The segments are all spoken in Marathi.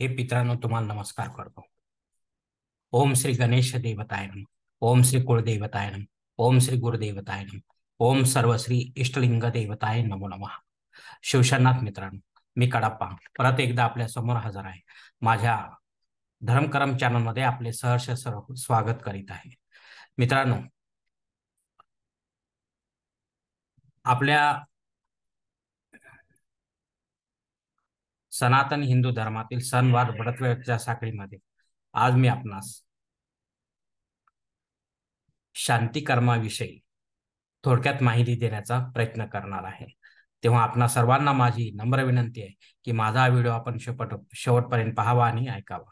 हे पित्रांनो तुम्हाला नमस्कार करतो ओम श्री गणेश देवताय ओम श्री कुळदेवताय नम ओम श्री गुरुदेवताय ओम सर्व श्री इष्टलिंग देवताय नमो नम शिवशनाथ मित्रांनो मी कडाप्पा परत एकदा आपल्या समोर हजर आहे माझ्या धर्मकरम मध्ये आपले सहर्ष सर्व स्वागत करीत आहे मित्रांनो आपल्या सनातन हिंदू धर्मातील सणवार भडकव्याच्या साखळीमध्ये आज मी आपणास शांती कर्माविषयी थोडक्यात माहिती देण्याचा प्रयत्न करणार आहे तेव्हा आपणा सर्वांना माझी नम्र विनंती आहे की माझा हा व्हिडिओ आपण शेवट शेवटपर्यंत पाहावा आणि ऐकावा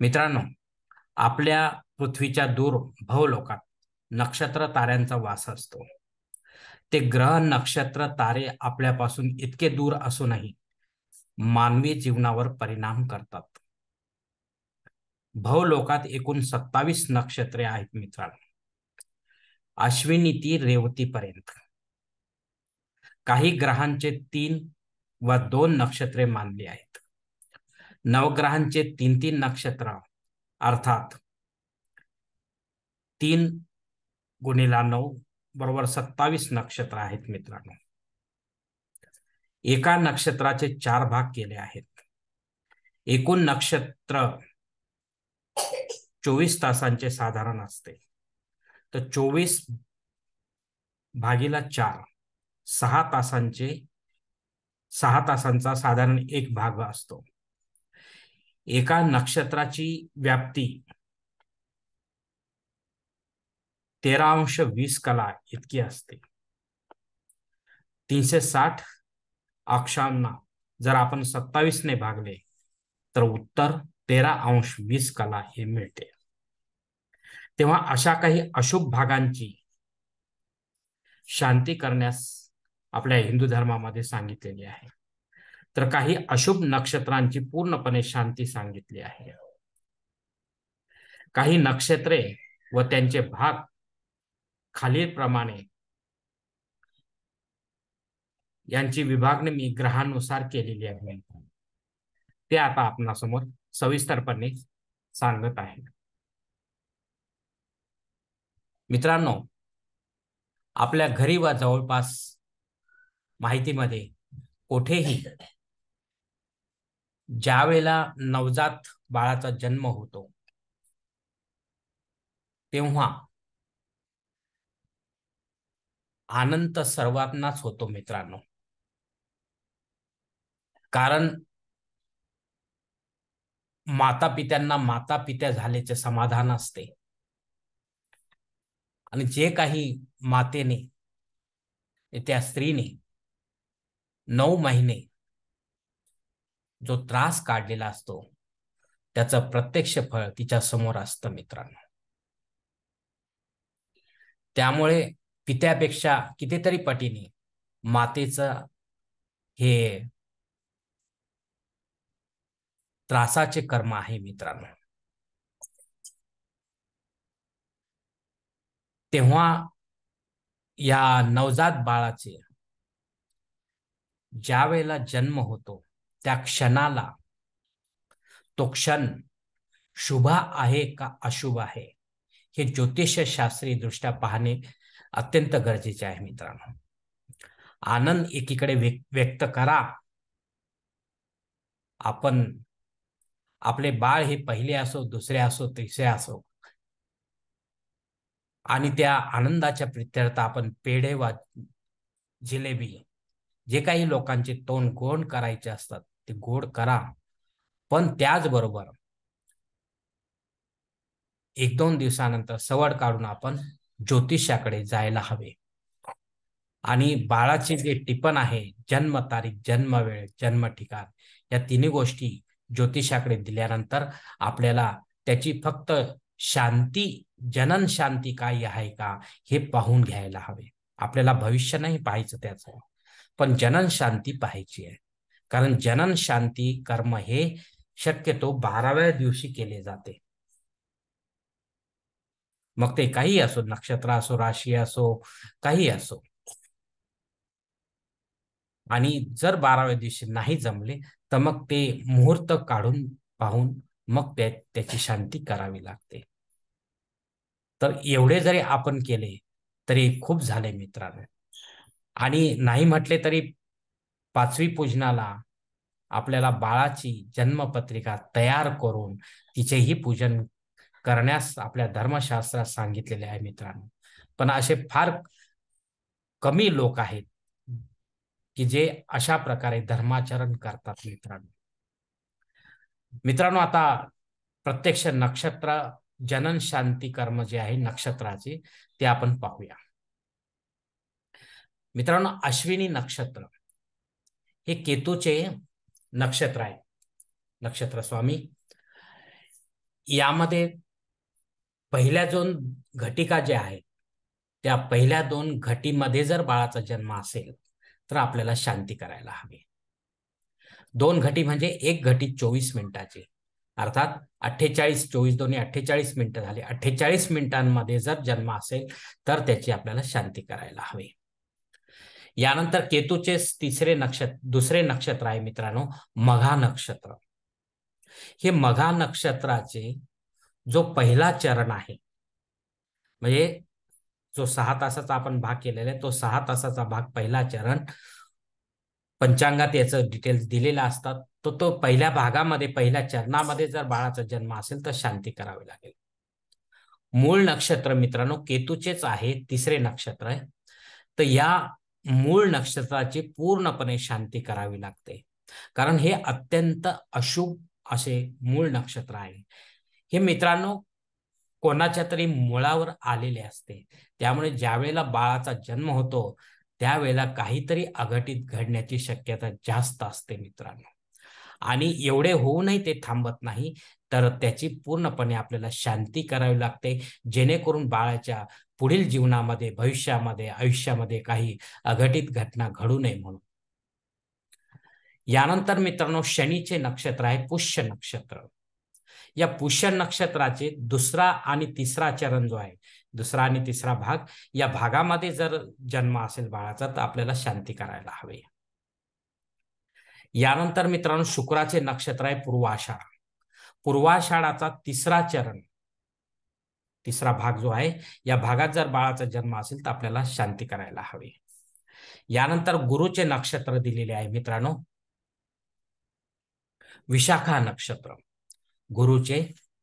मित्रांनो आपल्या पृथ्वीच्या दूर भवलोकात नक्षत्र ताऱ्यांचा वास असतो ते ग्रह नक्षत्र तारे आपल्यापासून इतके दूर असूनही मानवी जीवनावर परिणाम करतात लोकात एकूण सत्तावीस नक्षत्रे आहेत मित्रांनो अश्विनी ती रेवती पर्यंत काही ग्रहांचे तीन व दोन नक्षत्रे मानली आहेत नवग्रहांचे तीन तीन नक्षत्र अर्थात तीन गुणिला नऊ बरोबर सत्तावीस नक्षत्र आहेत मित्रांनो एका नक्षत्राचे चार भाग केले आहेत एकूण नक्षत्र चोवीस तासांचे साधारण असते तर चोवीस भागीला चार सहा तासांचे सहा तासांचा साधारण एक भाग असतो एका नक्षत्राची व्याप्ती तेरा अंश वीस कला इतकी असते तीनशे साठ अक्षांना जर आपण सत्तावीसने भागले तर उत्तर तेरा अंश वीस कला हे मिळते तेव्हा अशा काही अशुभ भागांची शांती करण्यास आपल्या हिंदू धर्मामध्ये सांगितलेली आहे तर काही अशुभ नक्षत्रांची पूर्णपणे शांती सांगितली आहे काही नक्षत्रे व त्यांचे भाग खालीलप्रमाणे यांची विभागणी मी ग्रहानुसार केलेली आहे ते आता आपणासमोर सविस्तरपणे सांगत आहे मित्रांनो आपल्या घरी व जवळपास माहितीमध्ये कोठेही ज्या वेळेला नवजात बाळाचा जन्म होतो तेव्हा आनंद सर्वांनाच होतो मित्रांनो कारण माता पित्यांना माता पित्या झाल्याचे समाधान असते आणि जे काही मातेने त्या स्त्रीने नऊ महिने जो त्रास काढलेला असतो त्याचं प्रत्यक्ष फळ तिच्या समोर असतं मित्रांनो त्यामुळे पित्यापेक्षा कितीतरी पटीने मातेचं हे त्रासाचे कर्म आहे मित्रांनो तेव्हा या नवजात बाळाचे ज्या वेळेला जन्म होतो त्या क्षणाला तो क्षण शुभ आहे का अशुभ आहे हे ज्योतिषशास्त्रीय दृष्ट्या पाहणे अत्यंत गरजेचे आहे मित्रांनो आनंद एकीकडे व्यक्त करा आपण आपले बाळ हे पहिले असो दुसरे असो तिसरे असो आणि त्या आनंदाच्या प्रित्यर्थ आपण पेढे वा जिलेबी जे काही लोकांचे तोंड गोड करायचे असतात ते गोड करा पण त्याचबरोबर एक दोन दिवसानंतर सवड काढून आपण ज्योतिषाकडे जायला हवे आणि बाळाचे जे टिपण आहे जन्म तारीख जन्म वेळ जन्म ठिकाण या तिन्ही गोष्टी ज्योतिषाकडे दिल्यानंतर आपल्याला त्याची फक्त शांती जनन शांती काय आहे का हे पाहून घ्यायला हवे आपल्याला भविष्य नाही पाहायचं त्याचं पण जनन शांती पाहायची आहे कारण जनन शांती कर्म हे शक्यतो बाराव्या दिवशी केले जाते मग ते काही असो नक्षत्र असो राशी असो काही असो आणि जर बाराव्या दिवशी नाही जमले तर मग ते मुहूर्त काढून पाहून मग त्याची शांती करावी लागते तर एवढे जरी आपण केले तरी खूप झाले मित्रांनो आणि नाही म्हटले तरी पाचवी पूजनाला आपल्याला बाळाची जन्मपत्रिका तयार करून तिचेही पूजन करण्यास आपल्या धर्मशास्त्रात सांगितलेले आहे मित्रांनो पण असे फार कमी लोक आहेत की जे अशा प्रकारे धर्माचरण करतात मित्रांनो मित्रांनो आता प्रत्यक्ष नक्षत्र जनन शांती कर्म जे आहे नक्षत्राचे ते आपण पाहूया मित्रांनो अश्विनी नक्षत्र हे केतूचे नक्षत्र आहे नक्षत्र स्वामी यामध्ये पहिल्या दोन घटिका ज्या आहेत त्या पहिल्या दोन घटीमध्ये जर बाळाचा जन्म असेल तर आपल्याला शांती करायला हवी दोन घटी म्हणजे एक घटी चोवीस मिनिटाची अर्थात अठ्ठेचाळीस चोवीस दोन्ही अठ्ठेचाळीस मिनिटं झाली अठ्ठेचाळीस मिनिटांमध्ये जर जन्म असेल तर त्याची आपल्याला शांती करायला हवी यानंतर केतूचे तिसरे नक्षत्र दुसरे नक्षत्र आहे मित्रांनो मघा नक्षत्र हे मघा नक्षत्राचे जो पहिला चरण आहे म्हणजे जो सहा तासाचा आपण भाग केलेला आहे तो सहा तासाचा भाग पहिला चरण पंचांगात याचं डिटेल्स दिलेला असतात तो तो पहिल्या भागामध्ये पहिल्या चरणामध्ये जर बाळाचा जन्म असेल तर शांती करावी लागेल मूळ नक्षत्र मित्रांनो केतूचेच आहे तिसरे नक्षत्र आहे तर या मूळ नक्षत्राची पूर्णपणे शांती करावी लागते कारण हे अत्यंत अशुभ असे मूळ नक्षत्र आहे हे मित्रांनो कोणाच्या तरी मुळावर आलेले असते त्यामुळे ज्यावेळेला बाळाचा जन्म होतो त्यावेळेला काहीतरी अघटित घडण्याची शक्यता जास्त असते मित्रांनो आणि एवढे होऊनही ते थांबत नाही तर त्याची पूर्णपणे आपल्याला शांती करावी लागते जेणेकरून बाळाच्या पुढील जीवनामध्ये भविष्यामध्ये आयुष्यामध्ये काही अघटित घटना घडू नये म्हणून यानंतर मित्रांनो शनीचे नक्षत्र आहे पुष्य नक्षत्र या पुष्य नक्षत्राचे दुसरा आणि तिसरा चरण जो आहे दुसरा आणि तिसरा भाग या भागामध्ये जर जन्म असेल बाळाचा तर आपल्याला शांती करायला हवी यानंतर मित्रांनो शुक्राचे नक्षत्र आहे पूर्वाषाढा पूर्वाषाढाचा तिसरा चरण तिसरा भाग जो आहे या भागात जर बाळाचा जन्म असेल तर आपल्याला शांती करायला हवी यानंतर गुरुचे नक्षत्र दिलेले आहे मित्रांनो विशाखा नक्षत्र गुरुचे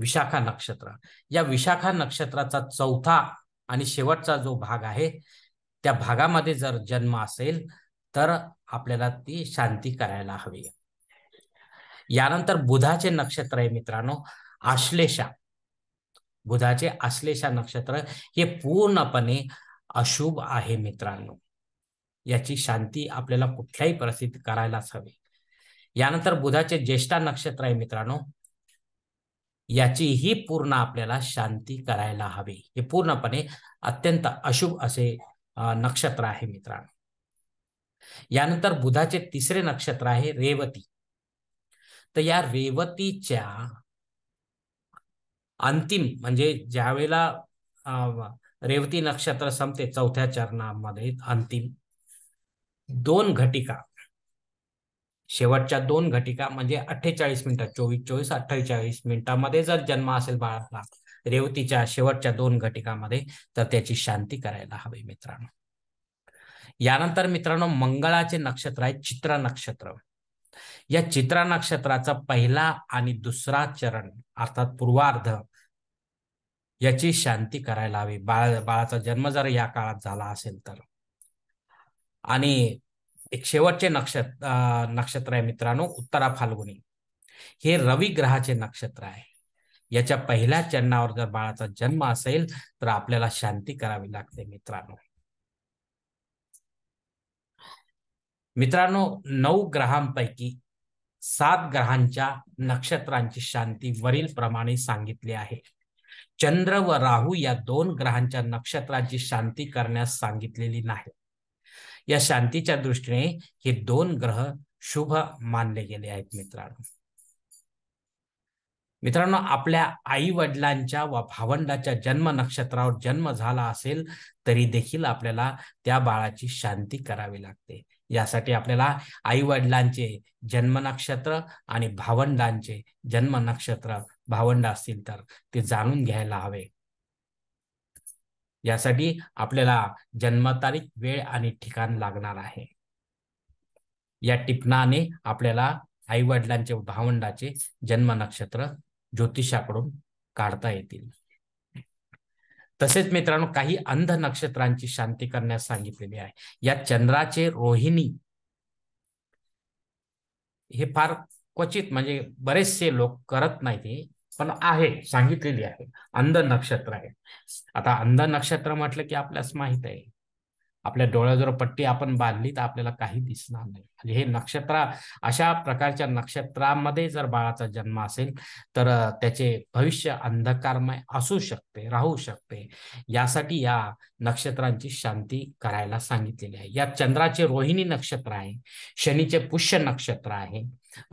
विशाखा नक्षत्र या विशाखा नक्षत्राचा चौथा आणि शेवटचा जो भाग आहे त्या भागामध्ये जर जन्म असेल तर आपल्याला ती शांती करायला हवी यानंतर बुधाचे नक्षत्र आहे मित्रांनो आश्लेषा बुधाचे आश्लेषा नक्षत्र हे पूर्णपणे अशुभ आहे मित्रांनो याची शांती आपल्याला कुठल्याही परिस्थितीत करायलाच हवी यानंतर बुधाचे ज्येष्ठा नक्षत्र आहे मित्रांनो याचीही पूर्ण आपल्याला शांती करायला हवी हे पूर्णपणे अत्यंत अशुभ असे नक्षत्र आहे मित्रांनो यानंतर बुधाचे तिसरे नक्षत्र आहे रेवती तर या रेवतीच्या अंतिम म्हणजे ज्या वेळेला रेवती नक्षत्र संपते चौथ्या चरणामध्ये अंतिम दोन घटिका शेवटच्या दोन घटिका म्हणजे अठ्ठेचाळीस मिनिटात चोवीस चोवीस अठ्ठेचाळीस मिनिटामध्ये जर जन्म असेल बाळाला रेवतीच्या शेवटच्या दोन घटिकामध्ये तर त्याची शांती करायला हवी मित्रांनो यानंतर मित्रांनो मंगळाचे नक्षत्र आहे चित्र नक्षत्र या चित्रा नक्षत्राचा पहिला आणि दुसरा चरण अर्थात पूर्वार्ध याची शांती करायला हवी बाळा बाळाचा जन्म जर या काळात झाला असेल तर आणि एक शेवटचे नक्षत्र नक्षत्र आहे मित्रांनो उत्तरा फाल्गुनी हे रवी ग्रहाचे नक्षत्र आहे याच्या पहिल्या चरणावर जर बाळाचा जन्म असेल तर आपल्याला शांती करावी लागते मित्रांनो मित्रांनो नऊ ग्रहांपैकी सात ग्रहांच्या नक्षत्रांची शांती वरील प्रमाणे सांगितली आहे चंद्र व राहू या दोन ग्रहांच्या नक्षत्रांची शांती करण्यास सांगितलेली नाही या शांतीच्या दृष्टीने हे दोन ग्रह शुभ मानले गेले आहेत मित्रांनो मित्रांनो आपल्या आई वडिलांच्या व भावंडाच्या जन्म नक्षत्रावर जन्म झाला असेल तरी देखील आपल्याला त्या बाळाची शांती करावी लागते यासाठी आपल्याला आई वडिलांचे जन्म नक्षत्र आणि भावंडांचे जन्म नक्षत्र भावंड असतील तर ते जाणून घ्यायला हवे यासाठी आपल्याला जन्मतारीख वेळ आणि ठिकाण लागणार आहे या टिपणाने आपल्याला आई वडिलांचे भावंडाचे जन्म नक्षत्र ज्योतिषाकडून काढता येतील तसेच मित्रांनो काही अंध नक्षत्रांची शांती करण्यास सांगितलेली आहे या चंद्राचे रोहिणी हे फार क्वचित म्हणजे बरेचसे लोक करत नाहीत पण आहे सांगितलेली आहे अंध नक्षत्र आहे आता अंध नक्षत्र म्हटलं की आपल्यास माहित आहे आपल्या डोळ्याजवळ पट्टी आपण बांधली तर आपल्याला काही दिसणार नाही म्हणजे हे नक्षत्र अशा प्रकारच्या नक्षत्रामध्ये जर बाळाचा जन्म असेल तर त्याचे भविष्य अंधकारमय असू शकते राहू शकते यासाठी या नक्षत्रांची शांती करायला सांगितलेली आहे या चंद्राचे रोहिणी नक्षत्र आहे शनीचे पुष्य नक्षत्र आहे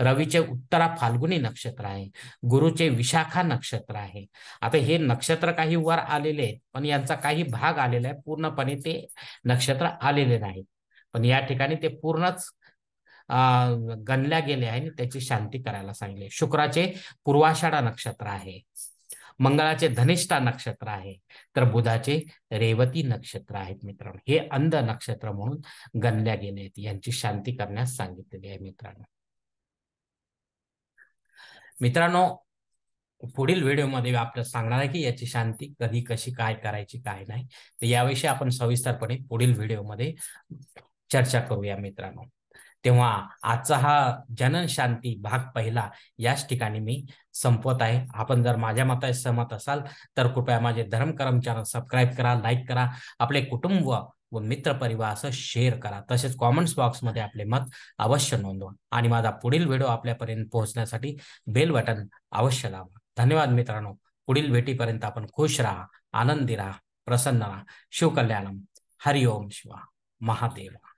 रवीचे उत्तरा फाल्गुनी नक्षत्र आहे गुरुचे विशाखा नक्षत्र आहे आता हे नक्षत्र काही वर आलेले आहेत पण यांचा काही भाग आलेला आहे पूर्णपणे ते नक्षत्र आलेले नाही पण या ठिकाणी ते पूर्णच गणल्या गेले आहे आणि त्याची शांती करायला सांगले शुक्राचे पूर्वाषाढा नक्षत्र आहे मंगळाचे धनिष्ठा नक्षत्र आहे तर बुधाचे रेवती नक्षत्र आहेत मित्रांनो हे अंध नक्षत्र म्हणून गणल्या गेले आहेत यांची शांती करण्यास सांगितलेली आहे मित्रांनो मित्रांनो पुढील व्हिडिओमध्ये आपल्याला सांगणार आहे की याची शांती कधी कशी काय करायची काय नाही तर याविषयी आपण सविस्तरपणे पुढील व्हिडिओमध्ये चर्चा करूया मित्रांनो तेव्हा आजचा हा जनन शांती भाग पहिला याच ठिकाणी मी संपवत आहे आपण जर माझ्या मताशी सहमत असाल तर कृपया माझे धर्मकर्म चॅनल सबस्क्राईब करा लाईक करा आपले कुटुंब व परिवार असं शेअर करा तसेच कॉमेंट्स बॉक्समध्ये आपले मत अवश्य नोंदवा आणि माझा पुढील व्हिडिओ आपल्यापर्यंत पोहोचण्यासाठी बेल बटन अवश्य लावा धन्यवाद मित्रांनो पुढील भेटीपर्यंत आपण खुश राहा आनंदी राहा प्रसन्न राहा शिवकल्याणम हरिओम शिवा महादेवा